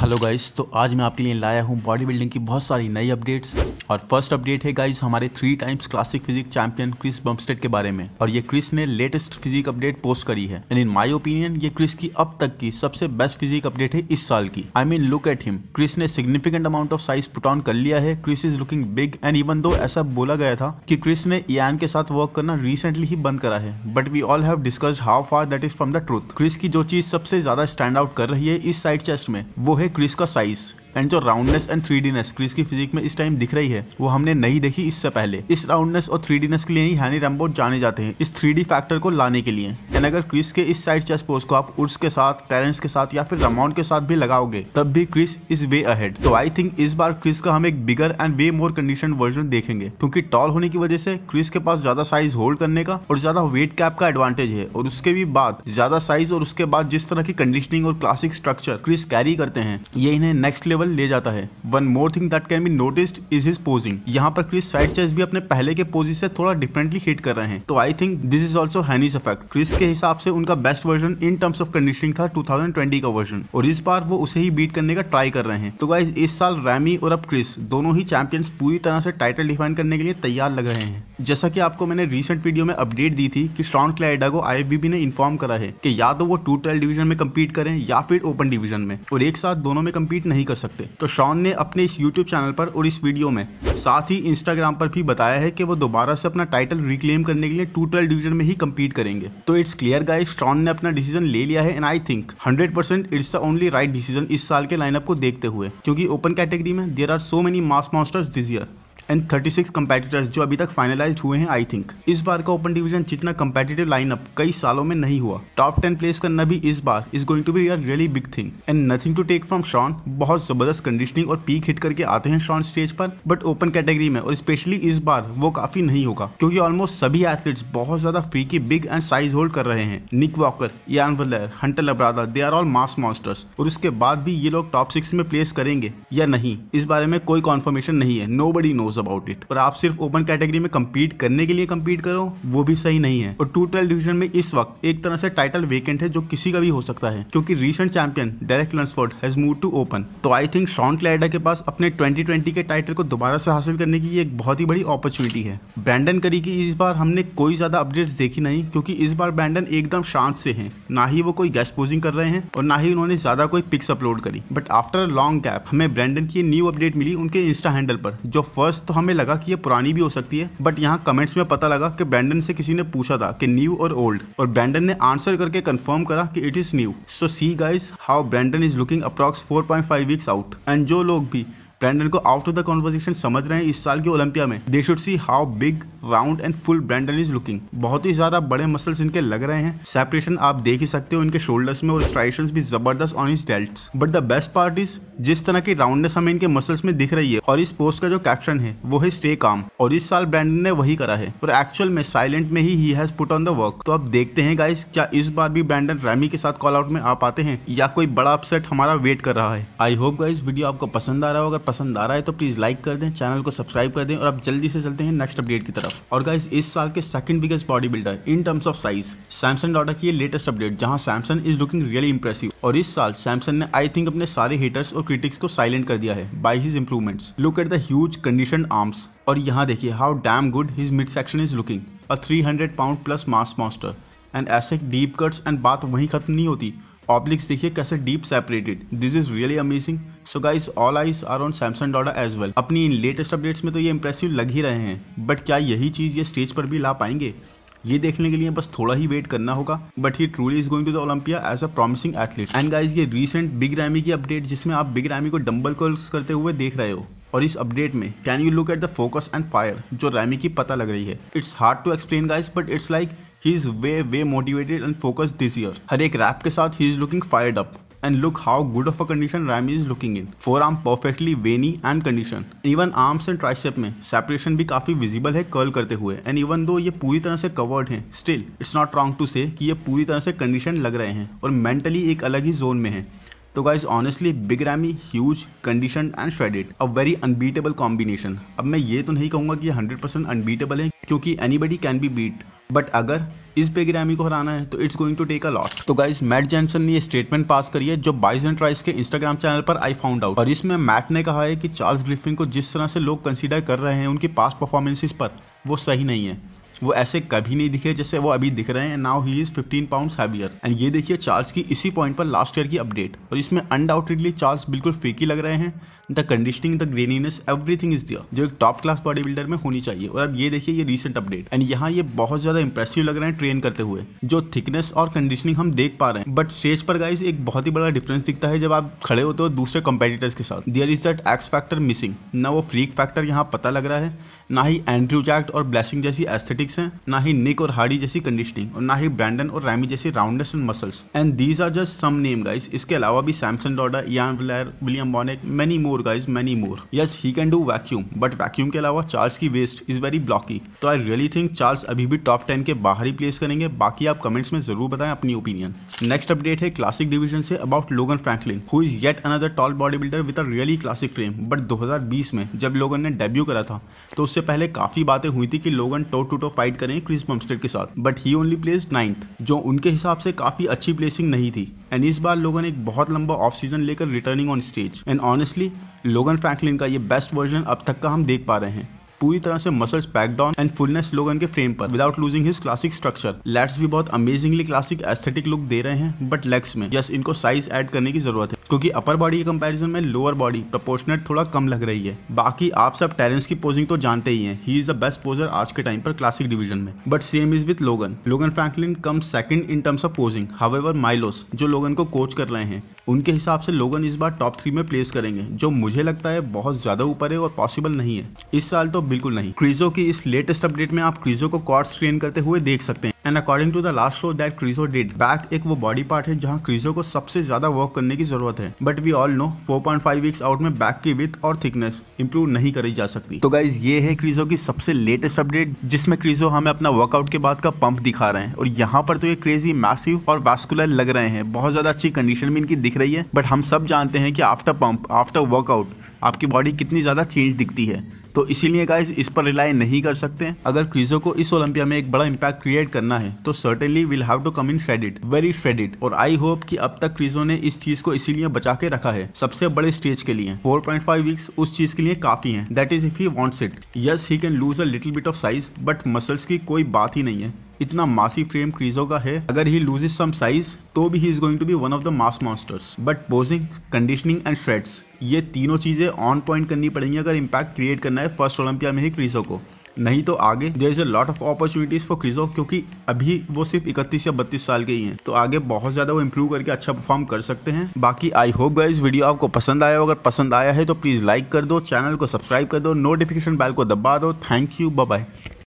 Hello guys तो आज मैं आपके लिए लाया हूँ बॉडी बिल्डिंग की बहुत सारी नई अपडेट्स और फर्स्ट अपडेट है गाइस हमारे three times classic physique champion Chris Bumstead के बारे में और ये क्रिस ने लेटेस्ट फिजिक अपडेट पोस्ट करी है एंड इन माय ओपिनियन ये क्रिस की अब तक की सबसे बेस्ट फिजिक अपडेट है इस साल की I mean look at him Chris ने significant amount of size put on कर लिया है Chris is looking big and even though ऐसा बोला गया था कि क्रिस ने इयान के साथ वर्क करना रिसेंटली ही बंद करा है but we all have discussed how far that is from the truth Chris की जो चीज सबसे ज्यादा स्टैंड आउट कर रही है इस साइड चेस्ट में वो है increase size. एंड जो roundness and three dness Chris की फिजिक में इस टाइम दिख रही है वो हमने नहीं देखी इससे पहले इस राउंडनेस और थ्री डीनेस के लिए ही हैनी रैम्बो जाने जाते हैं इस थ्री फैक्टर को लाने के लिए एंड अगर क्रिस के इस साइड चेस्ट पोज को आप उर्स के साथ टेरेंस के साथ या फिर रमाउंड के साथ भी लगाओगे तब भी क्रिस इज वे अहेड तो आई थिंक इस बार क्रिस का हम एक bigger and way more condition version देखेंगे क्योंकि टॉल होने की वजह से क्रिस के पास ज्यादा साइज होल्ड करने का और ज्यादा वेट कैप का एडवांटेज है और उसके भी बाद ज्यादा साइज और उसके बाद जिस तरह की कंडीशनिंग और क्लासिक स्ट्रक्चर क्रिस कैरी करते हैं ये इन्हें नेक्स्ट लेवल लेवल ले जाता है one more thing that can be noticed is his posing यहाँ पर क्रिस साइड चेस भी अपने पहले के पोजिस से थोड़ा डिफरेंटली हिट कर रहे हैं तो I think this is also Haney's effect Chris के हिसाब से उनका best version in terms of conditioning था 2020 का वर्जन और इस बार वो उसे ही बीट करने का ट्राई कर रहे हैं तो गाइज इस साल रैमी और अब क्रिस दोनों ही चैंपियंस पूरी तरह से टाइटल डिफाइन करने के लिए तैयार लग रहे हैं जैसा कि आपको मैंने रिसेंट वीडियो में अपडेट दी थी कि स्ट्रॉन्ग क्लाइडा को आईएफबीबी ने इन्फॉर्म करा है कि या तो वो टू ट्वेल्व डिवीजन में कम्पीट करें या फिर ओपन डिवीजन में और एक साथ दोनों में कम्पीट नहीं कर सकते सकते तो शॉन ने अपने इस यूट्यूब चैनल पर और इस वीडियो में साथ ही इंस्टाग्राम पर भी बताया है कि वो दोबारा से अपना टाइटल रिक्लेम करने के लिए टू ट्वेल्व डिवीजन में ही कम्पीट करेंगे तो इट्स क्लियर गाइस शॉन ने अपना डिसीजन ले लिया है and I think hundred percent it's the only right decision इस साल के लाइनअप को देखते हुए क्योंकि ओपन कैटेगरी में there are so many mass masters this year and 36 competitors जो अभी तक फाइनलाइज हुए हैं आई थिंक इस बार का ओपन डिवीजन जितना कंपेटिटिव लाइनअप कई सालों में नहीं हुआ टॉप टेन प्लेस करना भी इस बार is going to be really big thing and nothing to take from Shawn बहुत जबरदस्त कंडीशनिंग और पीक हिट करके आते हैं शॉन स्टेज पर बट ओपन कैटेगरी में और स्पेशली इस बार वो काफी नहीं होगा क्योंकि ऑलमोस्ट सभी एथलीट्स बहुत ज्यादा फ्री की बिग एंड साइज होल्ड कर रहे हैं निक Walker Iain Valliere Hunter Labrada they are all mass monsters और उसके बाद भी ये लोग टॉप सिक्स में प्लेस करेंगे या नहीं इस बारे में कोई कॉन्फर्मेशन नहीं है nobody knows about it पर आप सिर्फ ओपन कैटेगरी में कम्पीट करने के लिए कम्पीट करो वो भी सही नहीं है और टू ट्वेल्व डिवीजन में इस वक्त एक तरह से टाइटल वेकेंट है जो किसी का भी हो सकता है क्योंकि recent champion Derek Lunsford has move to open तो आई थिंक शॉन क्लाइडा के पास अपने ट्वेंटी ट्वेंटी के टाइटल को दोबारा से हासिल करने की एक बहुत ही बड़ी अपॉर्चुनिटी है ब्रैंडन करी की इस बार हमने कोई ज़्यादा अपडेट्स देखी नहीं क्योंकि इस बार ब्रैंडन एकदम शांत से हैं ना ही वो कोई गैस पोजिंग कर रहे हैं और ना ही उन्होंने ज़्यादा कोई पिक्स अपलोड करी बट आफ्टर लॉन्ग गैप हमें ब्रैंडन की न्यू अपडेट मिली उनके इंस्टा हैंडल पर जो फर्स्ट तो हमें लगा कि ये पुरानी भी हो सकती है बट यहाँ कमेंट्स में पता लगा कि ब्रैंडन से किसी ने पूछा था कि न्यू और ओल्ड और ब्रैंडन ने आंसर करके कंफर्म करा कि it is new so see guys how Brandon is looking approx 4.5 weeks out and जो लोग भी ब्रैंडन को आउट ऑफ द कॉन्वर्जेशन समझ रहे हैं इस साल की ओलंपिया में they should see how big round and full Brandon is looking बहुत ही ज्यादा बड़े मसल्स इनके लग रहे हैं सेपरेशन आप देख ही सकते हो इनके शोल्डर्स में और स्ट्राइशन भी जबरदस्त on his delt but the best part is जिस तरह की राउंडनेस हमें इनके मसल्स में दिख रही है और इस पोस्ट का जो कैप्शन है वो है स्टे काम और इस साल ब्रैंडन ने वही करा है और एक्चुअल में साइलेंट में ही he has put on the work तो अब देखते हैं गाइस क्या इस बार भी ब्रैंडन रैमी के साथ कॉल आउट में आ पाते हैं या कोई बड़ा अपसेट हमारा वेट कर रहा है आई होप गाइस वीडियो आपको पसंद आ रहा होगा पसंद आ रहा है तो प्लीज़ लाइक कर दें चैनल को सब्सक्राइब कर दें और अब जल्दी से चलते हैं नेक्स्ट अपडेट की तरफ और गाइस इस साल के second biggest bodybuilder in terms of size Samson Dauda की लेटेस्ट अपडेट जहां Samson is looking really impressive और इस साल सैमसंग ने आई थिंक अपने सारे हीटर्स और क्रिटिक्स को साइलेंट कर दिया है by his improvements look at those condition arms और यहाँ देखिए how damn good his mid section is looking a 300 pound plus mass monster and ऐसे डीप कट्स एंड बात वहीं खत्म नहीं होती ऑब्लिक्स देखिए कैसे deep separated this is really amazing so guys all eyes are on Samson Dauda as well अपनी इन लेटेस्ट अपडेट्स में तो ये इंप्रेसिव लग ही रहे हैं बट क्या यही चीज़ ये स्टेज पर भी ला पाएंगे ये देखने के लिए बस थोड़ा ही वेट करना होगा but he truly is going to the Olympia as a promising athlete and guys ये रिसेंट बिग रैमी की अपडेट जिसमें आप बिग रैमी को डम्बल कर्ल्स करते हुए देख रहे हो और इस अपडेट में can you look at the focus and fire जो रैमी की पता लग रही है it's hard to explain guys but it's like he is way way motivated and focused this year हर एक रैप के साथ he is looking fired up and look how good of a condition Rami is looking in. Forearm perfectly veiny and conditioned. Even arms and tricep में separation भी काफी visible है curl करते हुए and even though ये पूरी तरह से covered हैं still it's not wrong to say कि ये पूरी तरह से conditioned लग रहे हैं और mentally एक अलग ही zone में हैं तो guys honestly Big Ramy huge condition and shredded a very unbeatable combination अब मैं ये तो नहीं कहूँगा कि 100% अनबीटेबल है क्योंकि anybody can be beat but अगर इस ग्रामी को हराना है तो it's going to take a lot तो गाइस मैट जैनसन ने ये स्टेटमेंट पास करी है जो बाइज एंड ट्राइस के इंस्टाग्राम चैनल पर आई फाउंड आउट और इसमें मैट ने कहा है कि चार्ल्स ग्रिफिन को जिस तरह से लोग कंसीडर कर रहे हैं उनकी पास्ट परफॉर्मेंसेस पर वो सही नहीं है वो ऐसे कभी नहीं दिखे जैसे वो अभी दिख रहे हैं now he is 15 pound heavier and ये देखिए चार्ल्स की इसी पॉइंट पर लास्ट ईयर की अपडेट और इसमें अनडाउटेडली चार्ल्स बिल्कुल फेकी लग रहे हैं the conditioning the graininess everything is there जो एक टॉप क्लास बॉडी बिल्डर में होनी चाहिए और अब ये देखिए ये रिसेंट अपडेट एंड यहाँ ये बहुत ज्यादा इंप्रेसिव लग रहे हैं ट्रेन करते हुए जो थिकनेस और कंडीशनिंग हम देख पा रहे हैं बट स्टेज पर गाइज एक बहुत ही बड़ा डिफरेंस दिखता है जब आप खड़े होते हो दूसरे कंपेटिटर्स के साथ there is that X factor missing ना वो फ्रीक फैक्टर यहाँ पता लग रहा है ना ही एंड्रू जैक्ट और ब्लैसिंग जैसी एस्थेटिक फिजिक्स हैं ना ही निक और हार्डी जैसी कंडीशनिंग और ना ही ब्रांडन और रैमी जैसी roundness and muscles and these are just some name guys इसके अलावा भी Samson Dauda Iain Valliere William Bonac many more guys many more yes he can do vacuum but vacuum के अलावा चार्ल्स की waste is very blocky तो I really think Charles अभी भी top ten के बाहर ही प्लेस करेंगे बाकी आप कमेंट्स में जरूर बताएं अपनी ओपिनियन नेक्स्ट अपडेट है क्लासिक डिविजन से about Logan Franklin who is yet another tall bodybuilder with a really classic frame but 2020 में जब लोगन ने डेब्यू करा था तो उससे पहले काफी बातें हुई थी कि Logan toe to toe fight करें क्रिस बम्स्टेड के साथ but he only place ninth जो उनके हिसाब से काफी अच्छी प्लेसिंग नहीं थी एंड इस बार लोगन एक बहुत लंबा ऑफ सीजन लेकर returning on stage and honestly Logan Franklin का ये बेस्ट वर्जन अब तक का हम देख पा रहे हैं पूरी तरह से muscles pack down and fullness Logan के फ्रेम पर without losing his classic structure lats भी बहुत अमेजिंगली क्लासिक एस्थेटिक लुक दे रहे हैं बट लेग्स में जस्ट इनको साइज एड करने की जरूरत है क्योंकि अपर बॉडी के कंपैरिजन में लोअर बॉडी प्रोपोर्शनेट थोड़ा कम लग रही है बाकी आप सब टेरेंस की पोजिंग तो जानते ही हैं he is the best poser आज के टाइम पर क्लासिक डिवीजन में but same is with Logan Logan Franklin come second in terms of posing however Milos जो लोगन को कोच कर रहे हैं उनके हिसाब से लोगन इस बार टॉप थ्री में प्लेस करेंगे जो मुझे लगता है बहुत ज्यादा ऊपर है और पॉसिबल नहीं है इस साल तो बिल्कुल नहीं क्रीजो की इस लेटेस्ट अपडेट में आप क्रीजो को कॉर्ड स्क्रीन करते हुए देख सकते हैं and according to the last show that Krizo did back एक वो बॉडी पार्ट है जहां क्रीजो को सबसे ज्यादा वर्क करने की जरूरत है but we all know 4.5 weeks out में बैक की विथ और थिकनेस इंप्रूव नहीं करी जा सकती तो गाइज ये है क्रीजो की सबसे लेटेस्ट अपडेट जिसमें क्रीजो हमें अपना वर्कआउट के बाद का पंप दिखा रहे हैं और यहाँ पर तो ये क्रेजी मैसिव और वास्कुलर लग रहे हैं बहुत ज्यादा अच्छी कंडीशन में इनकी दिख रही है बट हम सब जानते हैं कि आफ्टर पंप आफ्टर वर्कआउट आपकी बॉडी कितनी ज्यादा चेंज दिखती है तो इसीलिए गाइस इस पर रिलाई नहीं कर सकते अगर क्रीजो को इस ओलंपिया में एक बड़ा इम्पैक्ट क्रिएट करना है तो certainly will have to come in shredded very shredded और आई होप कि अब तक क्रीजो ने इस चीज को इसीलिए बचा के रखा है सबसे बड़े स्टेज के लिए फाइव वीक्स उस चीज के लिए काफी है that is if he wants it yes he can lose a little bit of size but muscles की कोई बात ही नहीं है इतना मासी फ्रेम क्रीजो का है अगर ही लूजेज सम साइज तो भी he is going to be one of the mass monsters but posing conditioning and shreds ये तीनों चीजें ऑन पॉइंट करनी पड़ेंगी अगर इम्पैक्ट क्रिएट करना है फर्स्ट ओलंपिया में ही क्रीजो को नहीं तो आगे there is a lot of opportunities for Krizo क्योंकि अभी वो सिर्फ इकतीस या बत्तीस साल के ही हैं तो आगे बहुत ज्यादा वो इम्प्रूव करके अच्छा परफॉर्म कर सकते हैं बाकी आई होप गाइज वीडियो आपको पसंद आया हो अगर पसंद आया है तो प्लीज लाइक कर दो चैनल को सब्सक्राइब कर दो नोटिफिकेशन बैल को दबा दो थैंक यू बाय